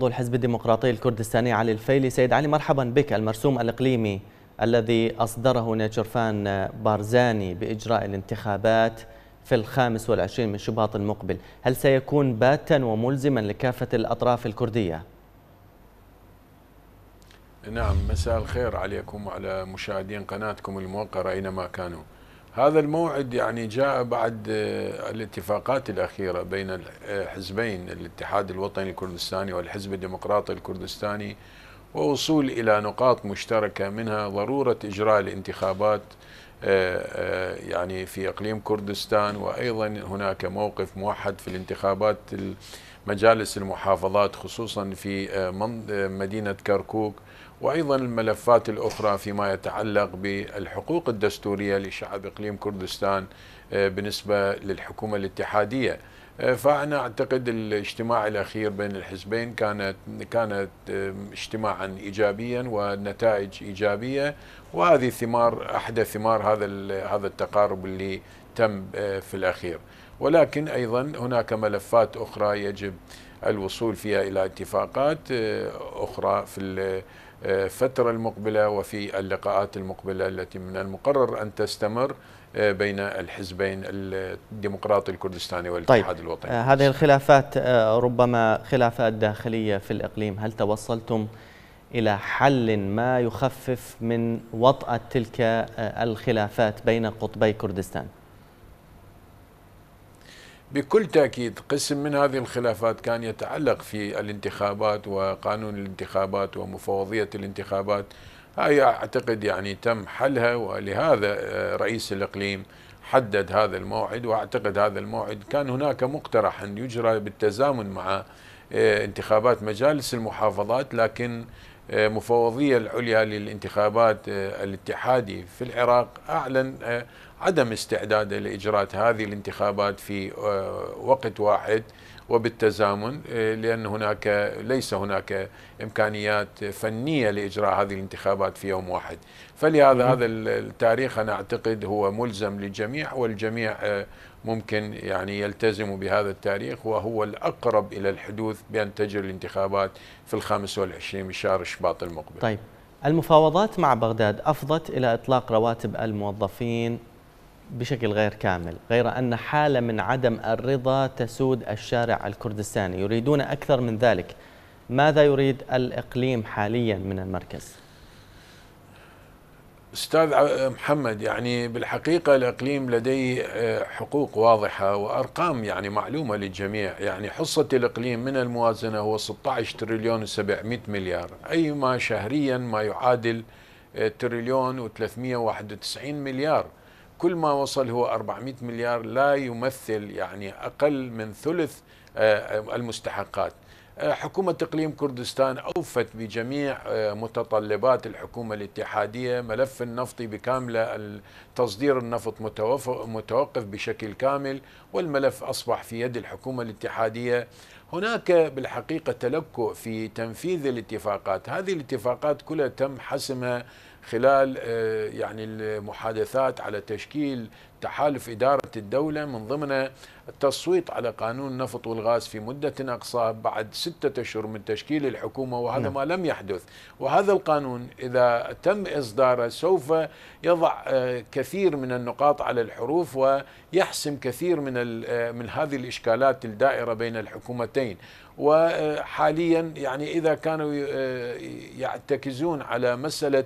عضو الحزب الديمقراطي الكردستاني علي الفيلي سيد علي مرحبا بك المرسوم الإقليمي الذي أصدره نيتشرفان بارزاني بإجراء الانتخابات في الخامس والعشرين من شباط المقبل هل سيكون باتا وملزما لكافة الأطراف الكردية؟ نعم مساء الخير عليكم وعلى مشاهدين قناتكم الموقرة أينما كانوا هذا الموعد يعني جاء بعد آه، الاتفاقات الأخيرة بين الحزبين آه، الاتحاد الوطني الكردستاني والحزب الديمقراطي الكردستاني ووصول إلى نقاط مشتركة منها ضرورة إجراء الانتخابات آه، يعني في إقليم كردستان وأيضا هناك موقف موحد في الانتخابات مجالس المحافظات خصوصا في آه، آه، مدينة كركوك وأيضا الملفات الأخرى فيما يتعلق بالحقوق الدستورية لشعب إقليم كردستان آه، بالنسبة للحكومة الاتحادية فأنا أعتقد الاجتماع الأخير بين الحزبين كانت كانت اجتماعا إيجابيا ونتائج إيجابية وهذه ثمار أحدى ثمار هذا هذا التقارب اللي تم آه، في الأخير ولكن أيضا هناك ملفات أخرى يجب الوصول فيها إلى اتفاقات آه، أخرى في آه، الفترة المقبلة وفي اللقاءات المقبلة التي من المقرر أن تستمر بين الحزبين الديمقراطي الكردستاني والاتحاد طيب. الوطني هذه الخلافات ربما خلافات داخلية في الإقليم هل توصلتم إلى حل ما يخفف من وطأة تلك الخلافات بين قطبي كردستان؟ بكل تأكيد قسم من هذه الخلافات كان يتعلق في الانتخابات وقانون الانتخابات ومفوضية الانتخابات هاي أعتقد يعني تم حلها ولهذا آه، رئيس الإقليم حدد هذا الموعد وأعتقد هذا الموعد كان هناك مقترح أن يجرى بالتزامن مع آه، انتخابات مجالس المحافظات لكن المفوضيه العليا للانتخابات آه، الاتحادي في العراق أعلن آه، عدم استعداده لإجراءات هذه الانتخابات في آه، وقت واحد وبالتزامن آه، لأن هناك ليس هناك إمكانيات فنية لإجراء هذه الانتخابات في يوم واحد فلهذا هذا التاريخ أنا أعتقد هو ملزم للجميع والجميع آه، ممكن يعني يلتزم بهذا التاريخ وهو الأقرب إلى الحدوث بأن تجري الانتخابات في الخامس والعشرين من شهر شباط المقبل طيب المفاوضات مع بغداد أفضت إلى إطلاق رواتب الموظفين بشكل غير كامل غير أن حالة من عدم الرضا تسود الشارع الكردستاني يريدون أكثر من ذلك ماذا يريد الإقليم حاليا من المركز؟ استاذ محمد يعني بالحقيقه الاقليم لديه آه، حقوق واضحه وارقام يعني معلومه للجميع يعني حصه الاقليم من الموازنه هو 16 تريليون و700 مليار اي ما شهريا ما يعادل آه، تريليون و391 مليار كل ما وصل هو 400 مليار لا يمثل يعني أقل من ثلث آه، آه، المستحقات آه، حكومة إقليم كردستان أوفت بجميع متطلبات الحكومة الاتحادية ملف النفطي بكاملة تصدير النفط متوقف بشكل كامل والملف أصبح في يد الحكومة الاتحادية هناك بالحقيقة تلكؤ في تنفيذ الاتفاقات هذه الاتفاقات كلها تم حسمها خلال آه، يعني المحادثات على تشكيل تحالف إدارة الدولة من ضمن التصويت على قانون النفط والغاز في مدة أقصى بعد ستة أشهر من تشكيل الحكومة وهذا نعم. ما لم يحدث وهذا القانون إذا تم إصداره سوف يضع آه، كثير من النقاط على الحروف ويحسم كثير من آه، من هذه الإشكالات الدائرة بين الحكومتين الدين وحاليا يعني إذا كانوا آه، يعتكزون على مسألة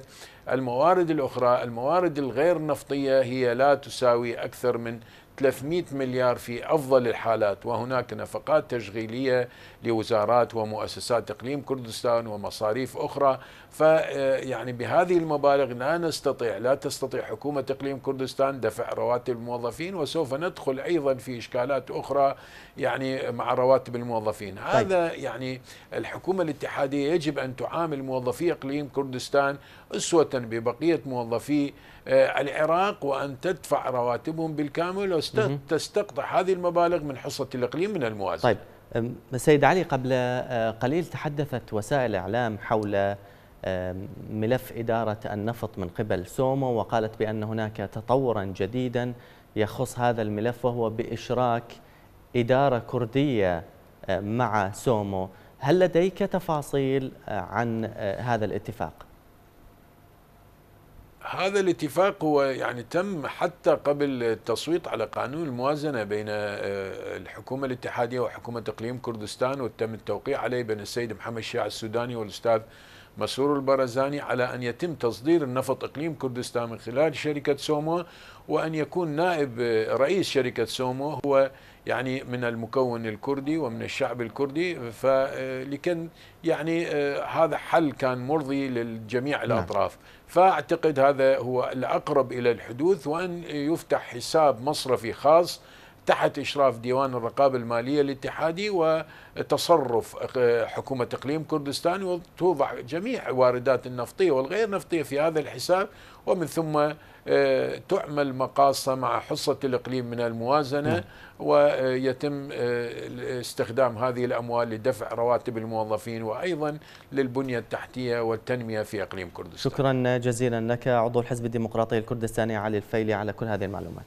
الموارد الأخرى الموارد الغير نفطية هي لا تساوي أكثر من 300 مليار في أفضل الحالات وهناك نفقات تشغيلية لوزارات ومؤسسات إقليم كردستان ومصاريف أخرى فيعني آه، بهذه المبالغ لا نستطيع لا تستطيع حكومة إقليم كردستان دفع رواتب الموظفين وسوف ندخل أيضا في إشكالات أخرى يعني مع رواتب الموظفين طيب. هذا يعني الحكومة الاتحادية يجب أن تعامل موظفي إقليم كردستان أسوة ببقية موظفي آه، العراق وأن تدفع رواتبهم بالكامل تستقطع هذه المبالغ من حصة الإقليم من الموازنة طيب سيد علي قبل آه، قليل تحدثت وسائل إعلام حول آه، ملف إدارة النفط من قبل سومو وقالت بأن هناك تطورا جديدا يخص هذا الملف وهو بإشراك إدارة كردية آه، مع سومو هل لديك تفاصيل عن هذا الاتفاق؟ هذا الاتفاق هو يعني تم حتى قبل التصويت على قانون الموازنه بين آه، الحكومه الاتحاديه وحكومه اقليم كردستان وتم التوقيع عليه بين السيد محمد الشيع السوداني والاستاذ مسرور البرزاني على أن يتم تصدير النفط إقليم كردستان من خلال شركة سومو وأن يكون نائب رئيس شركة سومو هو يعني من المكون الكردي ومن الشعب الكردي فلكن يعني آه، هذا حل كان مرضي للجميع نعم. الأطراف فأعتقد هذا هو الأقرب إلى الحدوث وأن يفتح حساب مصرفي خاص تحت إشراف ديوان الرقابة المالية الاتحادي وتصرف آه، حكومة إقليم كردستان وتوضع جميع واردات النفطية والغير نفطية في هذا الحساب ومن ثم آه، تعمل مقاصة مع حصة الإقليم من الموازنة نعم. ويتم آه، استخدام هذه الأموال لدفع رواتب الموظفين وأيضا للبنية التحتية والتنمية في إقليم كردستان شكرا جزيلا لك عضو الحزب الديمقراطي الكردستاني علي الفيلي على كل هذه المعلومات